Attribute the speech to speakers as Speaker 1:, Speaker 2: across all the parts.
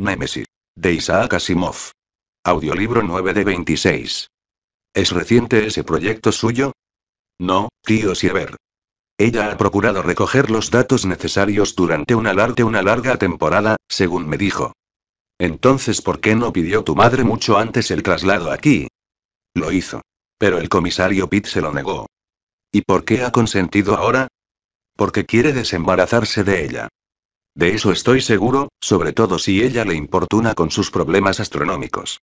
Speaker 1: Nemesis. De Isaac Asimov. Audiolibro 9 de 26. ¿Es reciente ese proyecto suyo? No, tío Siever. Ella ha procurado recoger los datos necesarios durante una larga temporada, según me dijo. Entonces, ¿por qué no pidió tu madre mucho antes el traslado aquí? Lo hizo. Pero el comisario Pitt se lo negó. ¿Y por qué ha consentido ahora? Porque quiere desembarazarse de ella. De eso estoy seguro, sobre todo si ella le importuna con sus problemas astronómicos.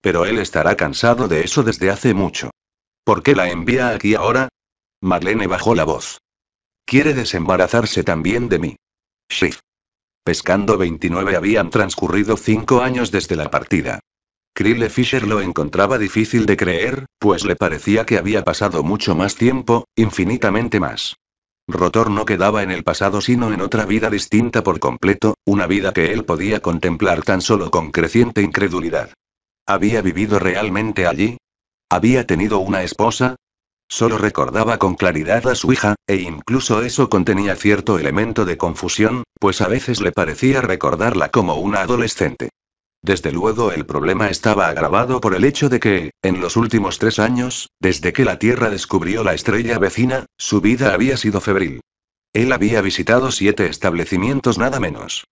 Speaker 1: Pero él estará cansado de eso desde hace mucho. ¿Por qué la envía aquí ahora? Marlene bajó la voz. Quiere desembarazarse también de mí. Shift. Pescando 29 habían transcurrido cinco años desde la partida. Krille Fisher lo encontraba difícil de creer, pues le parecía que había pasado mucho más tiempo, infinitamente más. Rotor no quedaba en el pasado sino en otra vida distinta por completo, una vida que él podía contemplar tan solo con creciente incredulidad. ¿Había vivido realmente allí? ¿Había tenido una esposa? Solo recordaba con claridad a su hija, e incluso eso contenía cierto elemento de confusión, pues a veces le parecía recordarla como una adolescente. Desde luego el problema estaba agravado por el hecho de que, en los últimos tres años, desde que la Tierra descubrió la estrella vecina, su vida había sido febril. Él había visitado siete establecimientos nada menos.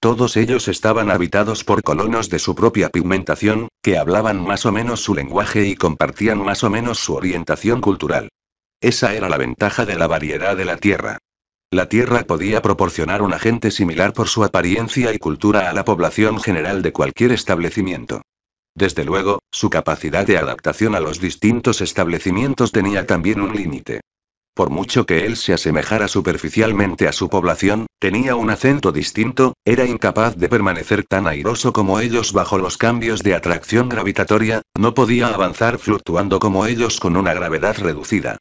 Speaker 1: Todos ellos estaban habitados por colonos de su propia pigmentación, que hablaban más o menos su lenguaje y compartían más o menos su orientación cultural. Esa era la ventaja de la variedad de la Tierra. La Tierra podía proporcionar un agente similar por su apariencia y cultura a la población general de cualquier establecimiento. Desde luego, su capacidad de adaptación a los distintos establecimientos tenía también un límite. Por mucho que él se asemejara superficialmente a su población, tenía un acento distinto, era incapaz de permanecer tan airoso como ellos bajo los cambios de atracción gravitatoria, no podía avanzar fluctuando como ellos con una gravedad reducida.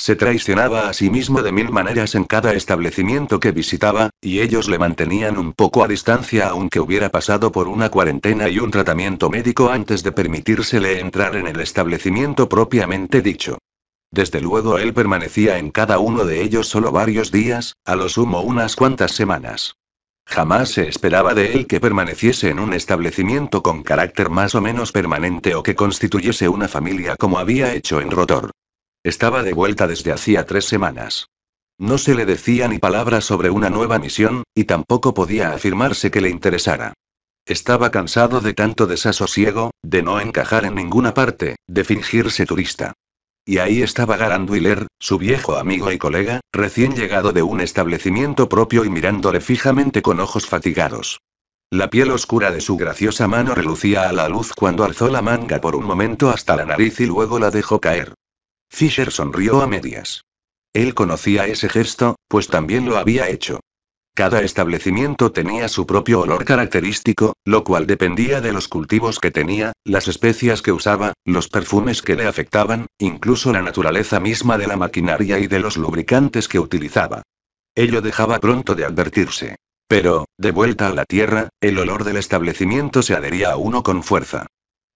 Speaker 1: Se traicionaba a sí mismo de mil maneras en cada establecimiento que visitaba, y ellos le mantenían un poco a distancia aunque hubiera pasado por una cuarentena y un tratamiento médico antes de permitírsele entrar en el establecimiento propiamente dicho. Desde luego él permanecía en cada uno de ellos solo varios días, a lo sumo unas cuantas semanas. Jamás se esperaba de él que permaneciese en un establecimiento con carácter más o menos permanente o que constituyese una familia como había hecho en Rotor. Estaba de vuelta desde hacía tres semanas. No se le decía ni palabra sobre una nueva misión, y tampoco podía afirmarse que le interesara. Estaba cansado de tanto desasosiego, de no encajar en ninguna parte, de fingirse turista. Y ahí estaba Garandwiller, su viejo amigo y colega, recién llegado de un establecimiento propio y mirándole fijamente con ojos fatigados. La piel oscura de su graciosa mano relucía a la luz cuando alzó la manga por un momento hasta la nariz y luego la dejó caer. Fisher sonrió a medias. Él conocía ese gesto, pues también lo había hecho. Cada establecimiento tenía su propio olor característico, lo cual dependía de los cultivos que tenía, las especias que usaba, los perfumes que le afectaban, incluso la naturaleza misma de la maquinaria y de los lubricantes que utilizaba. Ello dejaba pronto de advertirse. Pero, de vuelta a la tierra, el olor del establecimiento se adhería a uno con fuerza.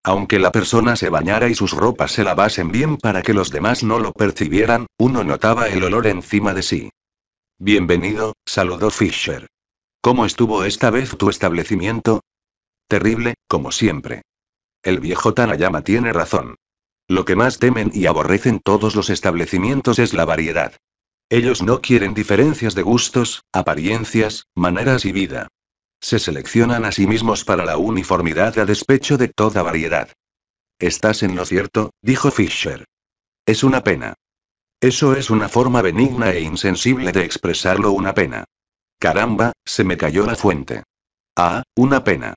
Speaker 1: Aunque la persona se bañara y sus ropas se lavasen bien para que los demás no lo percibieran, uno notaba el olor encima de sí. Bienvenido, saludó Fisher. ¿Cómo estuvo esta vez tu establecimiento? Terrible, como siempre. El viejo Tanayama tiene razón. Lo que más temen y aborrecen todos los establecimientos es la variedad. Ellos no quieren diferencias de gustos, apariencias, maneras y vida. Se seleccionan a sí mismos para la uniformidad a despecho de toda variedad. Estás en lo cierto, dijo Fisher. Es una pena. Eso es una forma benigna e insensible de expresarlo una pena. Caramba, se me cayó la fuente. Ah, una pena.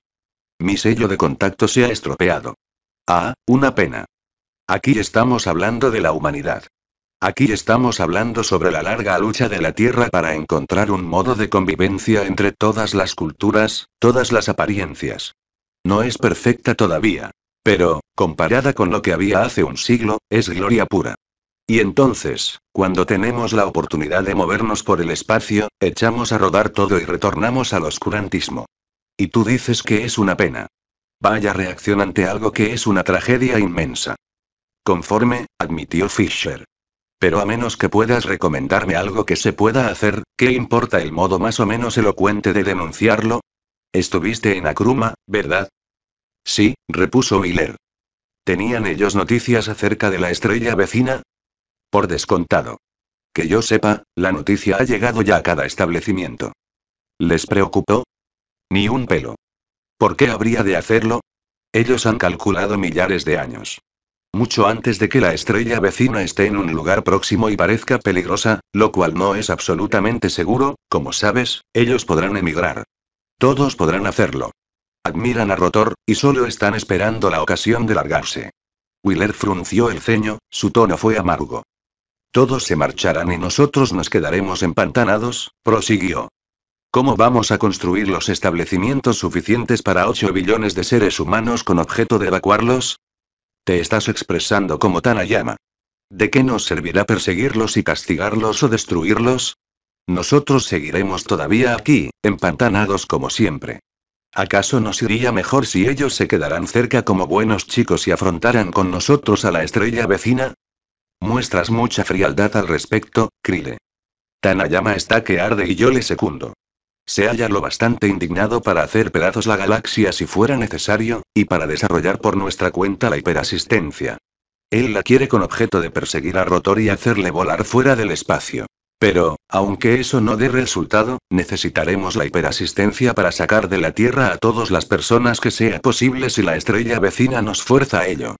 Speaker 1: Mi sello de contacto se ha estropeado. Ah, una pena. Aquí estamos hablando de la humanidad. Aquí estamos hablando sobre la larga lucha de la Tierra para encontrar un modo de convivencia entre todas las culturas, todas las apariencias. No es perfecta todavía. Pero, comparada con lo que había hace un siglo, es gloria pura. Y entonces, cuando tenemos la oportunidad de movernos por el espacio, echamos a rodar todo y retornamos al oscurantismo. Y tú dices que es una pena. Vaya reacción ante algo que es una tragedia inmensa. Conforme, admitió Fisher. Pero a menos que puedas recomendarme algo que se pueda hacer, ¿qué importa el modo más o menos elocuente de denunciarlo? Estuviste en Akruma, ¿verdad? Sí, repuso Miller. ¿Tenían ellos noticias acerca de la estrella vecina? Por descontado. Que yo sepa, la noticia ha llegado ya a cada establecimiento. ¿Les preocupó? Ni un pelo. ¿Por qué habría de hacerlo? Ellos han calculado millares de años mucho antes de que la estrella vecina esté en un lugar próximo y parezca peligrosa, lo cual no es absolutamente seguro, como sabes, ellos podrán emigrar. Todos podrán hacerlo. Admiran a Rotor, y solo están esperando la ocasión de largarse. Wheeler frunció el ceño, su tono fue amargo. Todos se marcharán y nosotros nos quedaremos empantanados, prosiguió. ¿Cómo vamos a construir los establecimientos suficientes para 8 billones de seres humanos con objeto de evacuarlos? Te estás expresando como Tanayama. ¿De qué nos servirá perseguirlos y castigarlos o destruirlos? Nosotros seguiremos todavía aquí, empantanados como siempre. ¿Acaso nos iría mejor si ellos se quedaran cerca como buenos chicos y afrontaran con nosotros a la estrella vecina? Muestras mucha frialdad al respecto, Krile. Tanayama está que arde y yo le secundo. Se halla lo bastante indignado para hacer pedazos la galaxia si fuera necesario, y para desarrollar por nuestra cuenta la hiperasistencia. Él la quiere con objeto de perseguir a Rotor y hacerle volar fuera del espacio. Pero, aunque eso no dé resultado, necesitaremos la hiperasistencia para sacar de la Tierra a todas las personas que sea posible si la estrella vecina nos fuerza a ello.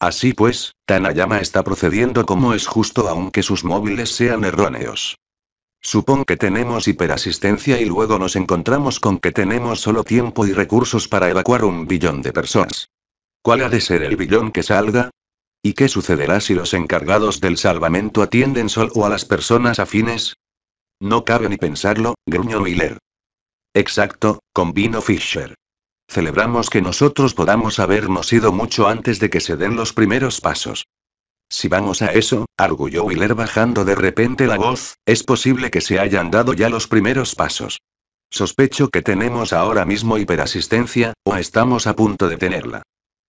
Speaker 1: Así pues, Tanayama está procediendo como es justo aunque sus móviles sean erróneos. Supón que tenemos hiperasistencia y luego nos encontramos con que tenemos solo tiempo y recursos para evacuar un billón de personas. ¿Cuál ha de ser el billón que salga? ¿Y qué sucederá si los encargados del salvamento atienden solo a las personas afines? No cabe ni pensarlo, gruñó Miller. Exacto, combino Fisher. Celebramos que nosotros podamos habernos ido mucho antes de que se den los primeros pasos. Si vamos a eso, arguyó Wheeler bajando de repente la voz, es posible que se hayan dado ya los primeros pasos. Sospecho que tenemos ahora mismo hiperasistencia, o estamos a punto de tenerla.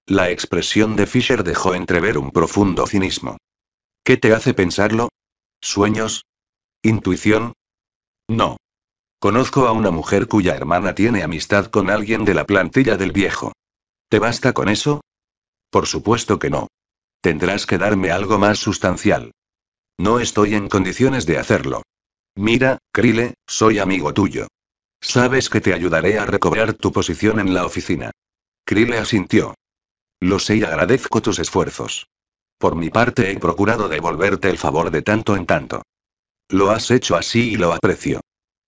Speaker 1: La expresión de Fisher dejó entrever un profundo cinismo. ¿Qué te hace pensarlo? ¿Sueños? ¿Intuición? No. Conozco a una mujer cuya hermana tiene amistad con alguien de la plantilla del viejo. ¿Te basta con eso? Por supuesto que no. Tendrás que darme algo más sustancial. No estoy en condiciones de hacerlo. Mira, Krile, soy amigo tuyo. Sabes que te ayudaré a recobrar tu posición en la oficina. Krile asintió. Lo sé y agradezco tus esfuerzos. Por mi parte he procurado devolverte el favor de tanto en tanto. Lo has hecho así y lo aprecio.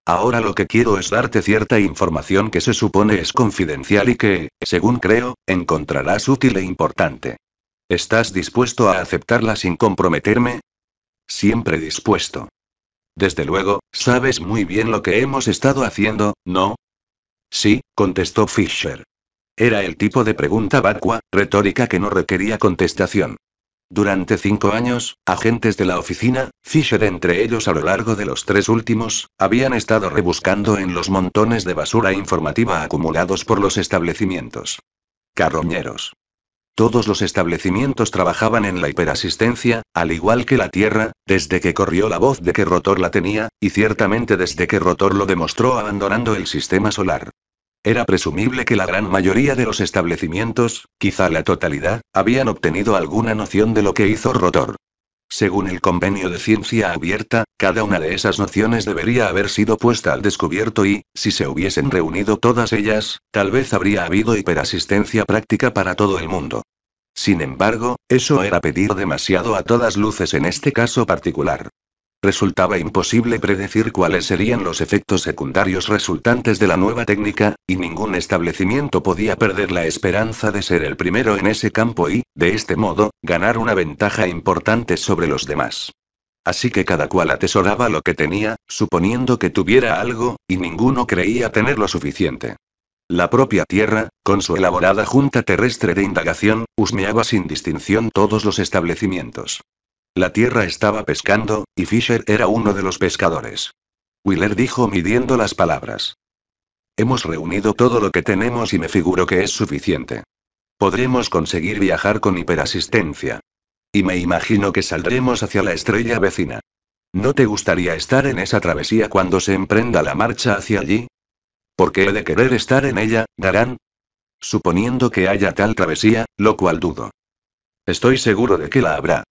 Speaker 1: Ahora lo que quiero es darte cierta información que se supone es confidencial y que, según creo, encontrarás útil e importante. ¿Estás dispuesto a aceptarla sin comprometerme? Siempre dispuesto. Desde luego, sabes muy bien lo que hemos estado haciendo, ¿no? Sí, contestó Fisher. Era el tipo de pregunta vacua, retórica que no requería contestación. Durante cinco años, agentes de la oficina, Fisher entre ellos a lo largo de los tres últimos, habían estado rebuscando en los montones de basura informativa acumulados por los establecimientos. Carroñeros. Todos los establecimientos trabajaban en la hiperasistencia, al igual que la Tierra, desde que corrió la voz de que Rotor la tenía, y ciertamente desde que Rotor lo demostró abandonando el sistema solar. Era presumible que la gran mayoría de los establecimientos, quizá la totalidad, habían obtenido alguna noción de lo que hizo Rotor. Según el convenio de ciencia abierta, cada una de esas nociones debería haber sido puesta al descubierto y, si se hubiesen reunido todas ellas, tal vez habría habido hiperasistencia práctica para todo el mundo. Sin embargo, eso era pedir demasiado a todas luces en este caso particular. Resultaba imposible predecir cuáles serían los efectos secundarios resultantes de la nueva técnica, y ningún establecimiento podía perder la esperanza de ser el primero en ese campo y, de este modo, ganar una ventaja importante sobre los demás. Así que cada cual atesoraba lo que tenía, suponiendo que tuviera algo, y ninguno creía tener lo suficiente. La propia Tierra, con su elaborada junta terrestre de indagación, husmeaba sin distinción todos los establecimientos. La tierra estaba pescando, y Fisher era uno de los pescadores. Wheeler dijo midiendo las palabras. Hemos reunido todo lo que tenemos y me figuro que es suficiente. Podremos conseguir viajar con hiperasistencia. Y me imagino que saldremos hacia la estrella vecina. ¿No te gustaría estar en esa travesía cuando se emprenda la marcha hacia allí? ¿Por qué he de querer estar en ella, Darán? Suponiendo que haya tal travesía, lo cual dudo. Estoy seguro de que la habrá.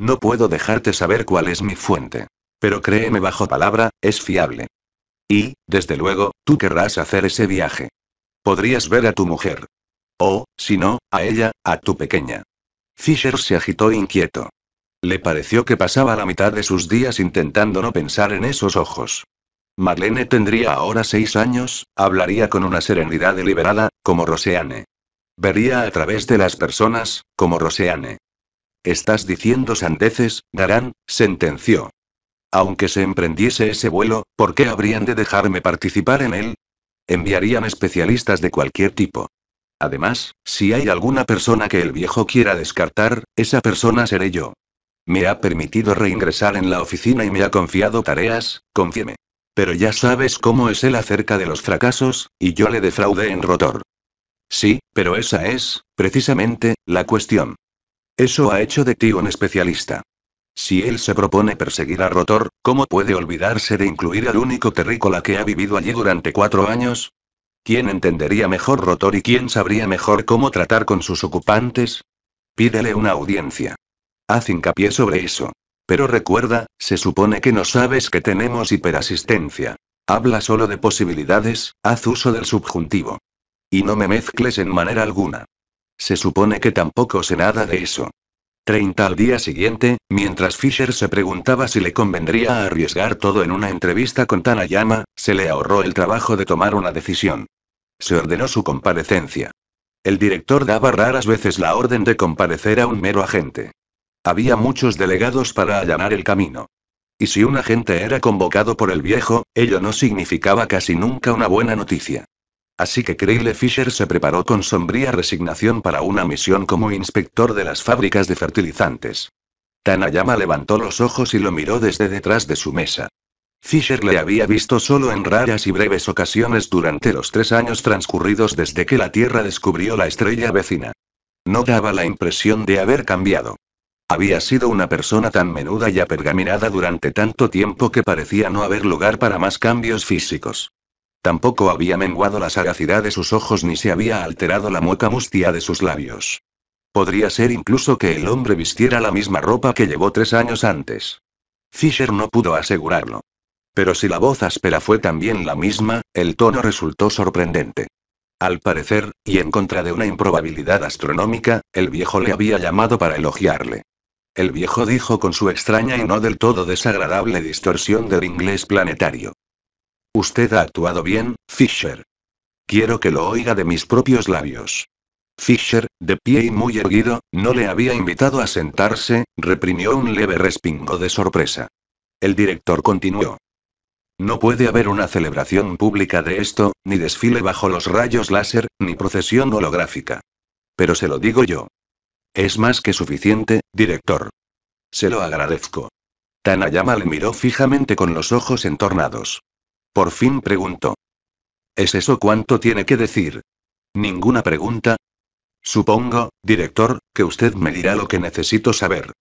Speaker 1: No puedo dejarte saber cuál es mi fuente. Pero créeme bajo palabra, es fiable. Y, desde luego, tú querrás hacer ese viaje. Podrías ver a tu mujer. O, si no, a ella, a tu pequeña. Fisher se agitó inquieto. Le pareció que pasaba la mitad de sus días intentando no pensar en esos ojos. Marlene tendría ahora seis años, hablaría con una serenidad deliberada, como Roseanne. Vería a través de las personas, como Roseanne. Estás diciendo sandeces, Darán, sentenció. Aunque se emprendiese ese vuelo, ¿por qué habrían de dejarme participar en él? Enviarían especialistas de cualquier tipo. Además, si hay alguna persona que el viejo quiera descartar, esa persona seré yo. Me ha permitido reingresar en la oficina y me ha confiado tareas, confíeme. Pero ya sabes cómo es él acerca de los fracasos, y yo le defraudé en rotor. Sí, pero esa es, precisamente, la cuestión. Eso ha hecho de ti un especialista. Si él se propone perseguir a Rotor, ¿cómo puede olvidarse de incluir al único terrícola que ha vivido allí durante cuatro años? ¿Quién entendería mejor Rotor y quién sabría mejor cómo tratar con sus ocupantes? Pídele una audiencia. Haz hincapié sobre eso. Pero recuerda, se supone que no sabes que tenemos hiperasistencia. Habla solo de posibilidades, haz uso del subjuntivo. Y no me mezcles en manera alguna. Se supone que tampoco sé nada de eso. 30 al día siguiente, mientras Fisher se preguntaba si le convendría arriesgar todo en una entrevista con Tanayama, se le ahorró el trabajo de tomar una decisión. Se ordenó su comparecencia. El director daba raras veces la orden de comparecer a un mero agente. Había muchos delegados para allanar el camino. Y si un agente era convocado por el viejo, ello no significaba casi nunca una buena noticia. Así que Crayle Fisher se preparó con sombría resignación para una misión como inspector de las fábricas de fertilizantes. Tanayama levantó los ojos y lo miró desde detrás de su mesa. Fisher le había visto solo en raras y breves ocasiones durante los tres años transcurridos desde que la Tierra descubrió la estrella vecina. No daba la impresión de haber cambiado. Había sido una persona tan menuda y apergaminada durante tanto tiempo que parecía no haber lugar para más cambios físicos. Tampoco había menguado la sagacidad de sus ojos ni se había alterado la mueca mustia de sus labios. Podría ser incluso que el hombre vistiera la misma ropa que llevó tres años antes. Fisher no pudo asegurarlo. Pero si la voz áspera fue también la misma, el tono resultó sorprendente. Al parecer, y en contra de una improbabilidad astronómica, el viejo le había llamado para elogiarle. El viejo dijo con su extraña y no del todo desagradable distorsión del inglés planetario. Usted ha actuado bien, Fisher. Quiero que lo oiga de mis propios labios. Fisher, de pie y muy erguido, no le había invitado a sentarse, reprimió un leve respingo de sorpresa. El director continuó. No puede haber una celebración pública de esto, ni desfile bajo los rayos láser, ni procesión holográfica. Pero se lo digo yo. Es más que suficiente, director. Se lo agradezco. Tanayama le miró fijamente con los ojos entornados. Por fin preguntó. ¿Es eso cuánto tiene que decir? ¿Ninguna pregunta? Supongo, director, que usted me dirá lo que necesito saber.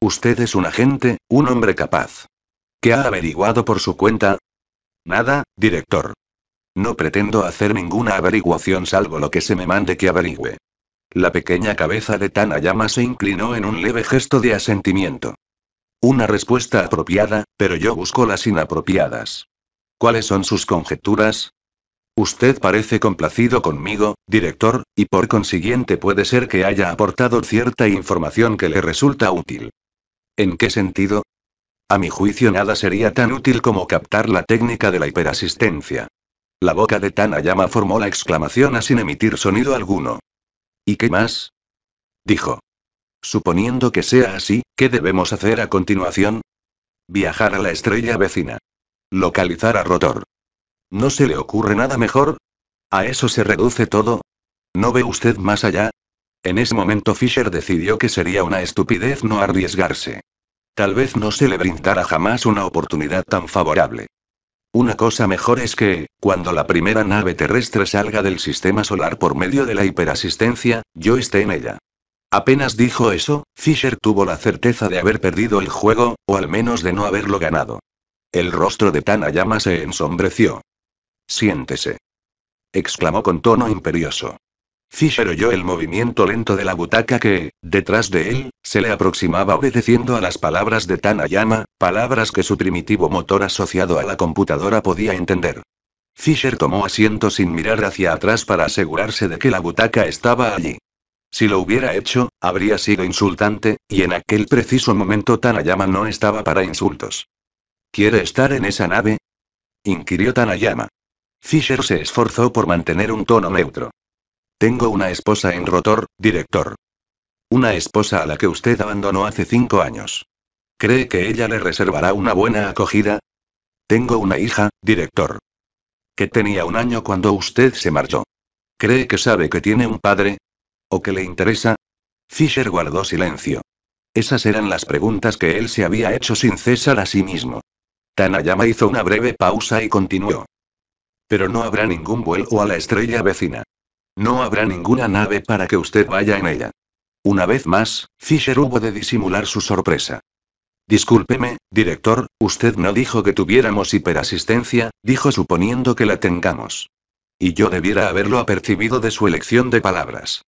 Speaker 1: Usted es un agente, un hombre capaz. ¿Qué ha averiguado por su cuenta? Nada, director. No pretendo hacer ninguna averiguación salvo lo que se me mande que averigüe. La pequeña cabeza de Tanayama se inclinó en un leve gesto de asentimiento. Una respuesta apropiada, pero yo busco las inapropiadas. ¿Cuáles son sus conjeturas? Usted parece complacido conmigo, director, y por consiguiente puede ser que haya aportado cierta información que le resulta útil. ¿En qué sentido? A mi juicio nada sería tan útil como captar la técnica de la hiperasistencia. La boca de Tanayama formó la exclamación a sin emitir sonido alguno. ¿Y qué más? Dijo. Suponiendo que sea así, ¿qué debemos hacer a continuación? Viajar a la estrella vecina. Localizar a Rotor. ¿No se le ocurre nada mejor? ¿A eso se reduce todo? ¿No ve usted más allá? En ese momento Fisher decidió que sería una estupidez no arriesgarse. Tal vez no se le brindara jamás una oportunidad tan favorable. Una cosa mejor es que, cuando la primera nave terrestre salga del sistema solar por medio de la hiperasistencia, yo esté en ella. Apenas dijo eso, Fisher tuvo la certeza de haber perdido el juego, o al menos de no haberlo ganado. El rostro de Tanayama se ensombreció. Siéntese. exclamó con tono imperioso. Fisher oyó el movimiento lento de la butaca que, detrás de él, se le aproximaba obedeciendo a las palabras de Tanayama, palabras que su primitivo motor asociado a la computadora podía entender. Fisher tomó asiento sin mirar hacia atrás para asegurarse de que la butaca estaba allí. Si lo hubiera hecho, habría sido insultante, y en aquel preciso momento Tanayama no estaba para insultos. ¿Quiere estar en esa nave? inquirió Tanayama. Fisher se esforzó por mantener un tono neutro. Tengo una esposa en rotor, director. Una esposa a la que usted abandonó hace cinco años. ¿Cree que ella le reservará una buena acogida? Tengo una hija, director. Que tenía un año cuando usted se marchó. ¿Cree que sabe que tiene un padre? ¿O que le interesa? Fisher guardó silencio. Esas eran las preguntas que él se había hecho sin cesar a sí mismo. Tanayama hizo una breve pausa y continuó. Pero no habrá ningún vuelo a la estrella vecina. No habrá ninguna nave para que usted vaya en ella. Una vez más, Fisher hubo de disimular su sorpresa. Discúlpeme, director, usted no dijo que tuviéramos hiperasistencia, dijo suponiendo que la tengamos. Y yo debiera haberlo apercibido de su elección de palabras.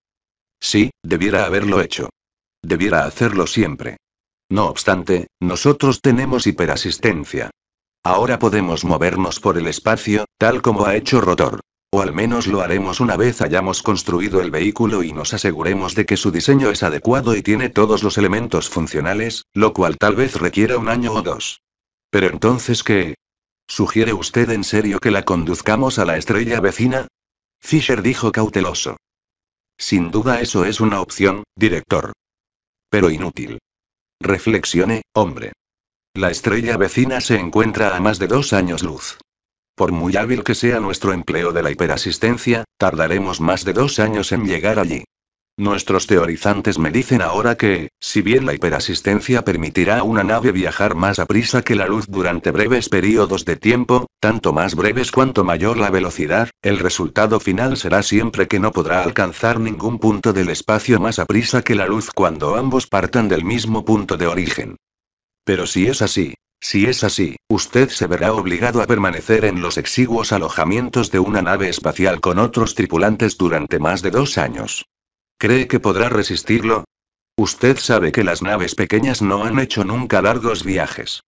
Speaker 1: Sí, debiera haberlo hecho. Debiera hacerlo siempre. No obstante, nosotros tenemos hiperasistencia. Ahora podemos movernos por el espacio, tal como ha hecho Rotor. O al menos lo haremos una vez hayamos construido el vehículo y nos aseguremos de que su diseño es adecuado y tiene todos los elementos funcionales, lo cual tal vez requiera un año o dos. Pero entonces, ¿qué? ¿Sugiere usted en serio que la conduzcamos a la estrella vecina? Fisher dijo cauteloso. Sin duda eso es una opción, director. Pero inútil. Reflexione, hombre. La estrella vecina se encuentra a más de dos años luz. Por muy hábil que sea nuestro empleo de la hiperasistencia, tardaremos más de dos años en llegar allí. Nuestros teorizantes me dicen ahora que, si bien la hiperasistencia permitirá a una nave viajar más a prisa que la luz durante breves periodos de tiempo, tanto más breves cuanto mayor la velocidad, el resultado final será siempre que no podrá alcanzar ningún punto del espacio más a prisa que la luz cuando ambos partan del mismo punto de origen. Pero si es así, si es así, usted se verá obligado a permanecer en los exiguos alojamientos de una nave espacial con otros tripulantes durante más de dos años. ¿Cree que podrá resistirlo? Usted sabe que las naves pequeñas no han hecho nunca largos viajes.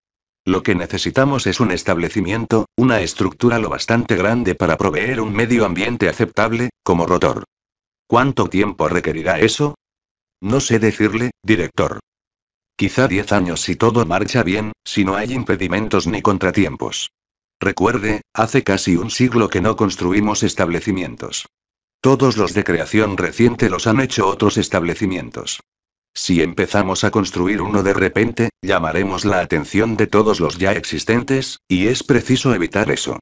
Speaker 1: Lo que necesitamos es un establecimiento, una estructura lo bastante grande para proveer un medio ambiente aceptable, como rotor. ¿Cuánto tiempo requerirá eso? No sé decirle, director. Quizá 10 años si todo marcha bien, si no hay impedimentos ni contratiempos. Recuerde, hace casi un siglo que no construimos establecimientos. Todos los de creación reciente los han hecho otros establecimientos. Si empezamos a construir uno de repente, llamaremos la atención de todos los ya existentes, y es preciso evitar eso.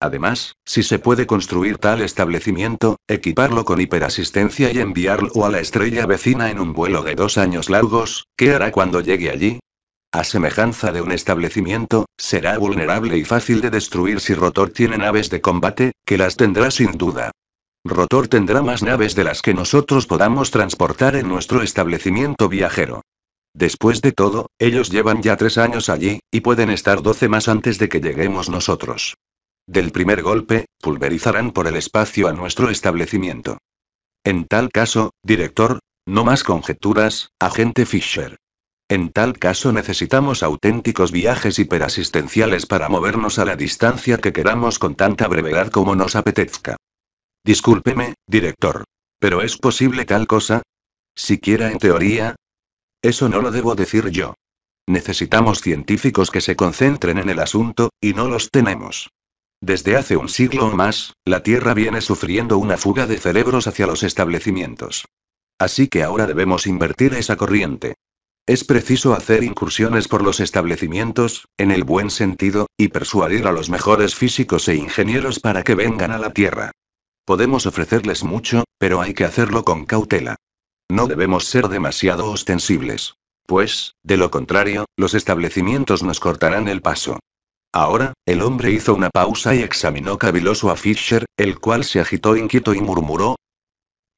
Speaker 1: Además, si se puede construir tal establecimiento, equiparlo con hiperasistencia y enviarlo a la estrella vecina en un vuelo de dos años largos, ¿qué hará cuando llegue allí? A semejanza de un establecimiento, será vulnerable y fácil de destruir si Rotor tiene naves de combate, que las tendrá sin duda. Rotor tendrá más naves de las que nosotros podamos transportar en nuestro establecimiento viajero. Después de todo, ellos llevan ya tres años allí, y pueden estar doce más antes de que lleguemos nosotros. Del primer golpe, pulverizarán por el espacio a nuestro establecimiento. En tal caso, director, no más conjeturas, agente Fisher. En tal caso necesitamos auténticos viajes hiperasistenciales para movernos a la distancia que queramos con tanta brevedad como nos apetezca. Discúlpeme, director. ¿Pero es posible tal cosa? ¿Siquiera en teoría? Eso no lo debo decir yo. Necesitamos científicos que se concentren en el asunto, y no los tenemos. Desde hace un siglo o más, la Tierra viene sufriendo una fuga de cerebros hacia los establecimientos. Así que ahora debemos invertir esa corriente. Es preciso hacer incursiones por los establecimientos, en el buen sentido, y persuadir a los mejores físicos e ingenieros para que vengan a la Tierra. Podemos ofrecerles mucho, pero hay que hacerlo con cautela. No debemos ser demasiado ostensibles. Pues, de lo contrario, los establecimientos nos cortarán el paso. Ahora, el hombre hizo una pausa y examinó caviloso a Fisher, el cual se agitó inquieto y murmuró.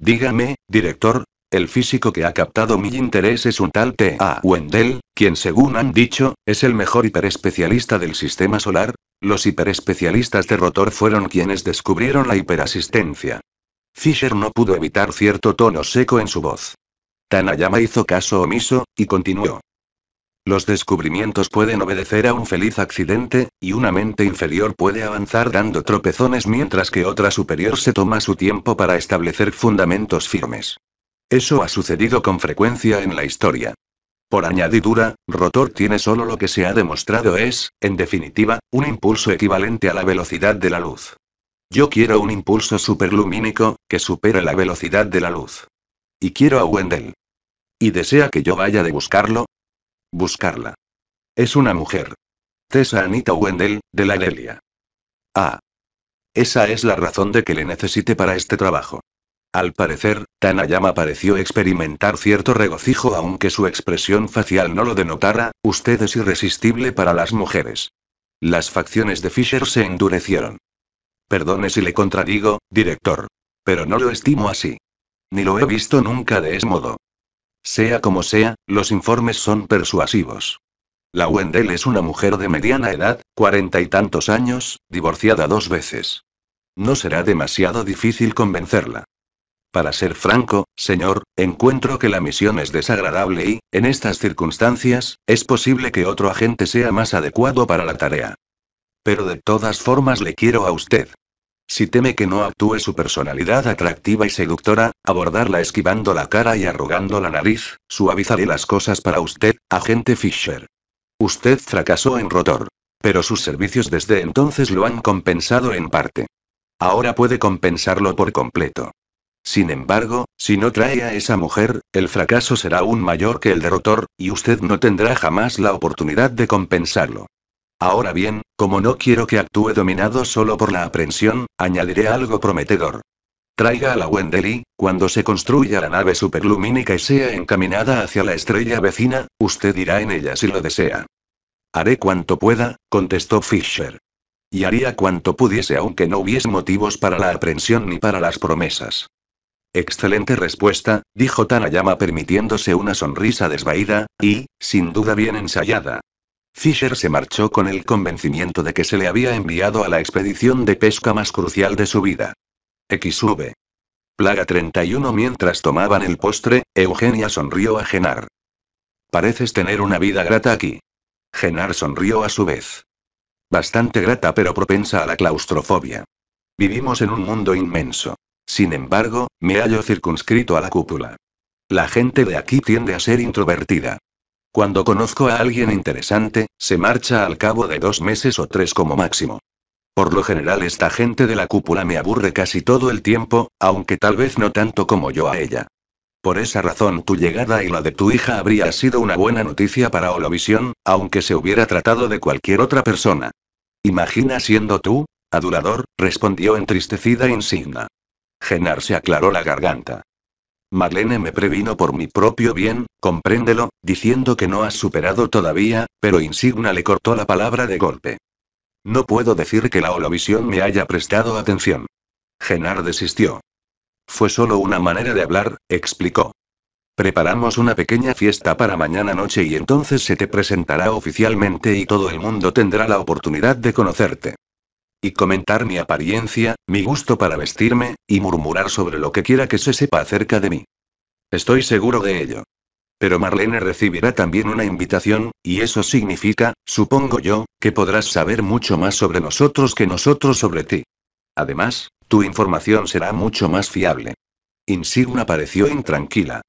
Speaker 1: Dígame, director, el físico que ha captado mi interés es un tal T.A. Wendell, quien según han dicho, es el mejor hiperespecialista del sistema solar, los hiperespecialistas de rotor fueron quienes descubrieron la hiperasistencia. Fisher no pudo evitar cierto tono seco en su voz. Tanayama hizo caso omiso, y continuó. Los descubrimientos pueden obedecer a un feliz accidente, y una mente inferior puede avanzar dando tropezones mientras que otra superior se toma su tiempo para establecer fundamentos firmes. Eso ha sucedido con frecuencia en la historia. Por añadidura, rotor tiene solo lo que se ha demostrado es, en definitiva, un impulso equivalente a la velocidad de la luz. Yo quiero un impulso superlumínico, que supere la velocidad de la luz. Y quiero a Wendell. ¿Y desea que yo vaya de buscarlo? Buscarla. Es una mujer. Tessa Anita Wendell, de la Delia. Ah. Esa es la razón de que le necesite para este trabajo. Al parecer, Tanayama pareció experimentar cierto regocijo aunque su expresión facial no lo denotara, usted es irresistible para las mujeres. Las facciones de Fisher se endurecieron. Perdone si le contradigo, director. Pero no lo estimo así. Ni lo he visto nunca de ese modo. Sea como sea, los informes son persuasivos. La Wendell es una mujer de mediana edad, cuarenta y tantos años, divorciada dos veces. No será demasiado difícil convencerla. Para ser franco, señor, encuentro que la misión es desagradable y, en estas circunstancias, es posible que otro agente sea más adecuado para la tarea. Pero de todas formas le quiero a usted. Si teme que no actúe su personalidad atractiva y seductora, abordarla esquivando la cara y arrugando la nariz, suavizaré las cosas para usted, agente Fisher. Usted fracasó en Rotor. Pero sus servicios desde entonces lo han compensado en parte. Ahora puede compensarlo por completo. Sin embargo, si no trae a esa mujer, el fracaso será aún mayor que el derrotor, y usted no tendrá jamás la oportunidad de compensarlo. Ahora bien, como no quiero que actúe dominado solo por la aprensión, añadiré algo prometedor. Traiga a la Wendelly, cuando se construya la nave superlumínica y sea encaminada hacia la estrella vecina, usted irá en ella si lo desea. Haré cuanto pueda, contestó Fisher. Y haría cuanto pudiese aunque no hubiese motivos para la aprensión ni para las promesas. Excelente respuesta, dijo Tanayama permitiéndose una sonrisa desvaída, y, sin duda bien ensayada. Fisher se marchó con el convencimiento de que se le había enviado a la expedición de pesca más crucial de su vida. XV. Plaga 31 Mientras tomaban el postre, Eugenia sonrió a Genar. Pareces tener una vida grata aquí. Genar sonrió a su vez. Bastante grata pero propensa a la claustrofobia. Vivimos en un mundo inmenso. Sin embargo, me hallo circunscrito a la cúpula. La gente de aquí tiende a ser introvertida. Cuando conozco a alguien interesante, se marcha al cabo de dos meses o tres como máximo. Por lo general esta gente de la cúpula me aburre casi todo el tiempo, aunque tal vez no tanto como yo a ella. Por esa razón tu llegada y la de tu hija habría sido una buena noticia para Olovisión, aunque se hubiera tratado de cualquier otra persona. Imagina siendo tú, adulador, respondió entristecida Insigna. Genar se aclaró la garganta. Marlene me previno por mi propio bien, compréndelo, diciendo que no has superado todavía, pero Insigna le cortó la palabra de golpe. No puedo decir que la holovisión me haya prestado atención. Genar desistió. Fue solo una manera de hablar, explicó. Preparamos una pequeña fiesta para mañana noche y entonces se te presentará oficialmente y todo el mundo tendrá la oportunidad de conocerte. Y comentar mi apariencia, mi gusto para vestirme, y murmurar sobre lo que quiera que se sepa acerca de mí. Estoy seguro de ello. Pero Marlene recibirá también una invitación, y eso significa, supongo yo, que podrás saber mucho más sobre nosotros que nosotros sobre ti. Además, tu información será mucho más fiable. Insigna pareció intranquila.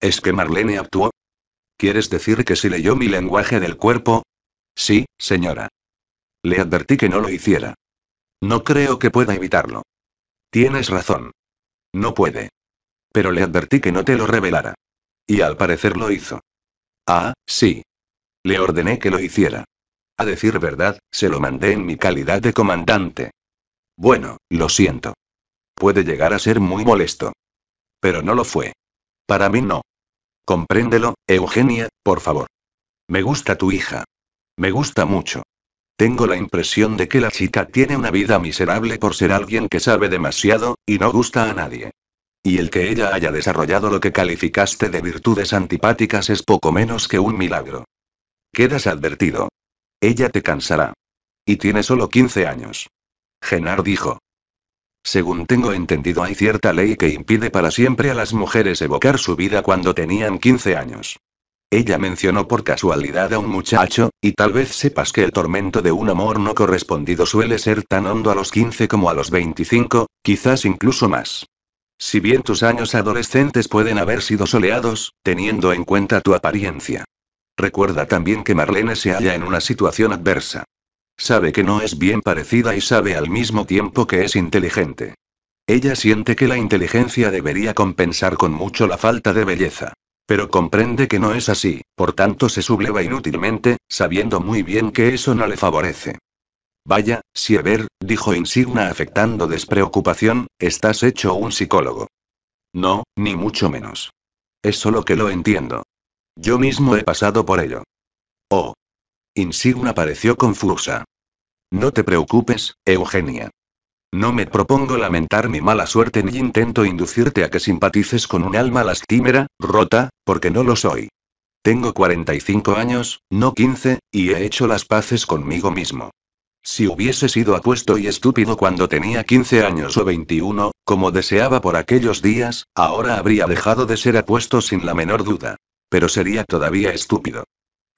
Speaker 1: ¿Es que Marlene actuó? ¿Quieres decir que si leyó mi lenguaje del cuerpo? Sí, señora. Le advertí que no lo hiciera. No creo que pueda evitarlo. Tienes razón. No puede. Pero le advertí que no te lo revelara. Y al parecer lo hizo. Ah, sí. Le ordené que lo hiciera. A decir verdad, se lo mandé en mi calidad de comandante. Bueno, lo siento. Puede llegar a ser muy molesto. Pero no lo fue. Para mí no. Compréndelo, Eugenia, por favor. Me gusta tu hija. Me gusta mucho. Tengo la impresión de que la chica tiene una vida miserable por ser alguien que sabe demasiado, y no gusta a nadie. Y el que ella haya desarrollado lo que calificaste de virtudes antipáticas es poco menos que un milagro. Quedas advertido. Ella te cansará. Y tiene solo 15 años. Genar dijo. Según tengo entendido hay cierta ley que impide para siempre a las mujeres evocar su vida cuando tenían 15 años. Ella mencionó por casualidad a un muchacho, y tal vez sepas que el tormento de un amor no correspondido suele ser tan hondo a los 15 como a los 25, quizás incluso más. Si bien tus años adolescentes pueden haber sido soleados, teniendo en cuenta tu apariencia. Recuerda también que Marlene se halla en una situación adversa. Sabe que no es bien parecida y sabe al mismo tiempo que es inteligente. Ella siente que la inteligencia debería compensar con mucho la falta de belleza. Pero comprende que no es así, por tanto se subleva inútilmente, sabiendo muy bien que eso no le favorece. Vaya, Siever, dijo Insigna afectando despreocupación, estás hecho un psicólogo. No, ni mucho menos. Es solo que lo entiendo. Yo mismo he pasado por ello. Oh. Insigna pareció confusa. No te preocupes, Eugenia. No me propongo lamentar mi mala suerte ni intento inducirte a que simpatices con un alma lastimera, rota, porque no lo soy. Tengo 45 años, no 15, y he hecho las paces conmigo mismo. Si hubiese sido apuesto y estúpido cuando tenía 15 años o 21, como deseaba por aquellos días, ahora habría dejado de ser apuesto sin la menor duda. Pero sería todavía estúpido.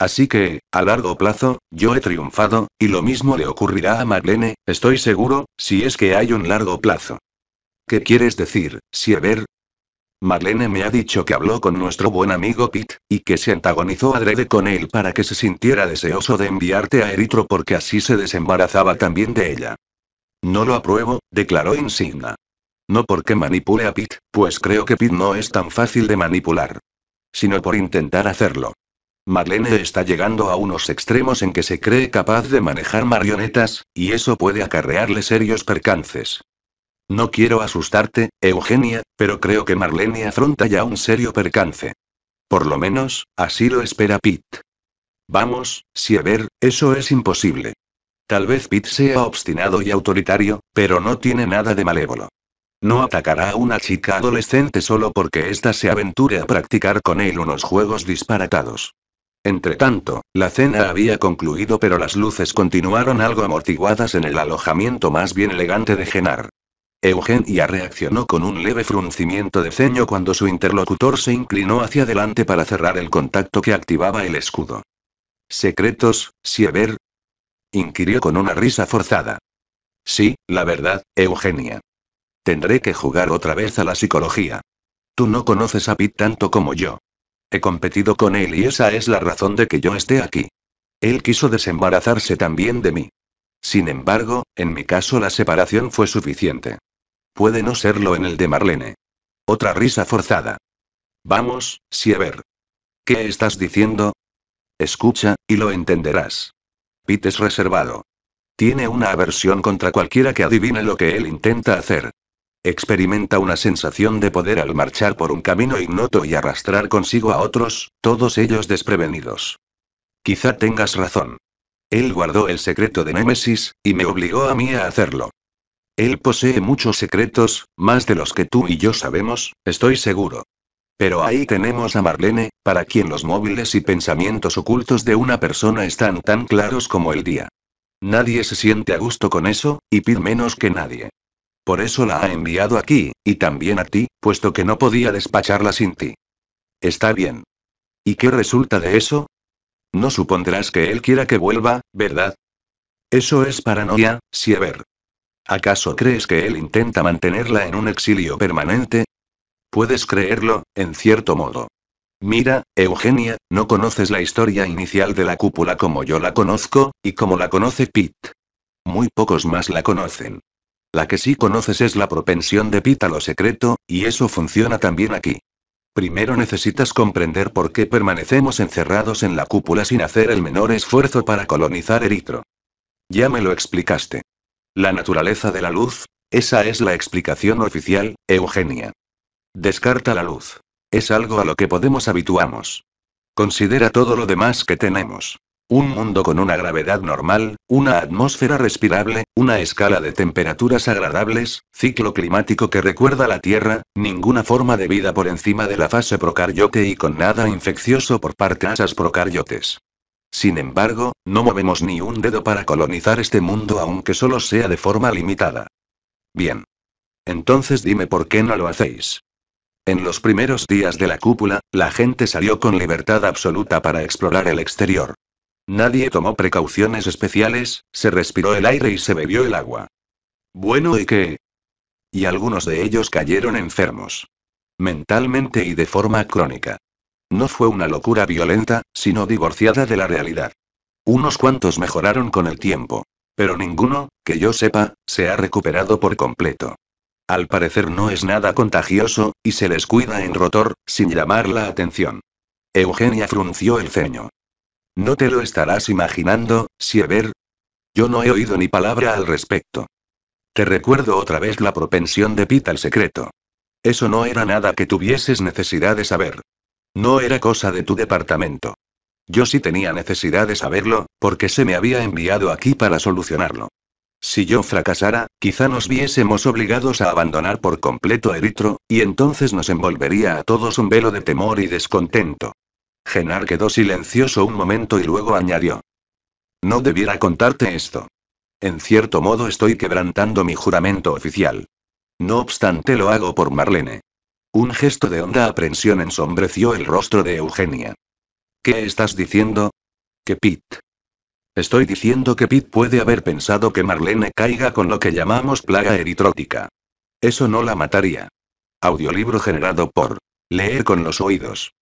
Speaker 1: Así que, a largo plazo, yo he triunfado, y lo mismo le ocurrirá a Marlene, estoy seguro, si es que hay un largo plazo. ¿Qué quieres decir, Siever? Marlene me ha dicho que habló con nuestro buen amigo Pete, y que se antagonizó adrede con él para que se sintiera deseoso de enviarte a Eritro porque así se desembarazaba también de ella. No lo apruebo, declaró Insigna. No porque manipule a Pete, pues creo que Pete no es tan fácil de manipular. Sino por intentar hacerlo. Marlene está llegando a unos extremos en que se cree capaz de manejar marionetas, y eso puede acarrearle serios percances. No quiero asustarte, Eugenia, pero creo que Marlene afronta ya un serio percance. Por lo menos, así lo espera Pete. Vamos, si ver, eso es imposible. Tal vez Pete sea obstinado y autoritario, pero no tiene nada de malévolo. No atacará a una chica adolescente solo porque ésta se aventure a practicar con él unos juegos disparatados tanto, la cena había concluido pero las luces continuaron algo amortiguadas en el alojamiento más bien elegante de Genar. Eugenia reaccionó con un leve fruncimiento de ceño cuando su interlocutor se inclinó hacia adelante para cerrar el contacto que activaba el escudo. ¿Secretos, Siever? inquirió con una risa forzada. Sí, la verdad, Eugenia. Tendré que jugar otra vez a la psicología. Tú no conoces a Pitt tanto como yo. He competido con él y esa es la razón de que yo esté aquí. Él quiso desembarazarse también de mí. Sin embargo, en mi caso la separación fue suficiente. Puede no serlo en el de Marlene. Otra risa forzada. Vamos, Siever. ¿Qué estás diciendo? Escucha, y lo entenderás. Pete es reservado. Tiene una aversión contra cualquiera que adivine lo que él intenta hacer. Experimenta una sensación de poder al marchar por un camino ignoto y arrastrar consigo a otros, todos ellos desprevenidos. Quizá tengas razón. Él guardó el secreto de Némesis, y me obligó a mí a hacerlo. Él posee muchos secretos, más de los que tú y yo sabemos, estoy seguro. Pero ahí tenemos a Marlene, para quien los móviles y pensamientos ocultos de una persona están tan claros como el día. Nadie se siente a gusto con eso, y pide menos que nadie. Por eso la ha enviado aquí, y también a ti, puesto que no podía despacharla sin ti. Está bien. ¿Y qué resulta de eso? No supondrás que él quiera que vuelva, ¿verdad? Eso es paranoia, Siever. ¿Acaso crees que él intenta mantenerla en un exilio permanente? Puedes creerlo, en cierto modo. Mira, Eugenia, no conoces la historia inicial de la cúpula como yo la conozco, y como la conoce Pete. Muy pocos más la conocen. La que sí conoces es la propensión de Pita secreto, y eso funciona también aquí. Primero necesitas comprender por qué permanecemos encerrados en la cúpula sin hacer el menor esfuerzo para colonizar Eritro. Ya me lo explicaste. La naturaleza de la luz, esa es la explicación oficial, Eugenia. Descarta la luz. Es algo a lo que podemos habituamos. Considera todo lo demás que tenemos. Un mundo con una gravedad normal, una atmósfera respirable, una escala de temperaturas agradables, ciclo climático que recuerda la Tierra, ninguna forma de vida por encima de la fase procariote y con nada infeccioso por parte de asas procariotes. Sin embargo, no movemos ni un dedo para colonizar este mundo aunque solo sea de forma limitada. Bien. Entonces dime por qué no lo hacéis. En los primeros días de la cúpula, la gente salió con libertad absoluta para explorar el exterior. Nadie tomó precauciones especiales, se respiró el aire y se bebió el agua. Bueno, ¿y qué? Y algunos de ellos cayeron enfermos. Mentalmente y de forma crónica. No fue una locura violenta, sino divorciada de la realidad. Unos cuantos mejoraron con el tiempo. Pero ninguno, que yo sepa, se ha recuperado por completo. Al parecer no es nada contagioso, y se les cuida en rotor, sin llamar la atención. Eugenia frunció el ceño. No te lo estarás imaginando, Siever. Yo no he oído ni palabra al respecto. Te recuerdo otra vez la propensión de Pete al secreto. Eso no era nada que tuvieses necesidad de saber. No era cosa de tu departamento. Yo sí tenía necesidad de saberlo, porque se me había enviado aquí para solucionarlo. Si yo fracasara, quizá nos viésemos obligados a abandonar por completo Eritro, y entonces nos envolvería a todos un velo de temor y descontento. Genar quedó silencioso un momento y luego añadió. No debiera contarte esto. En cierto modo estoy quebrantando mi juramento oficial. No obstante lo hago por Marlene. Un gesto de honda aprensión ensombreció el rostro de Eugenia. ¿Qué estás diciendo? Que Pitt? Estoy diciendo que Pitt puede haber pensado que Marlene caiga con lo que llamamos plaga eritrótica. Eso no la mataría. Audiolibro generado por Leer con los oídos.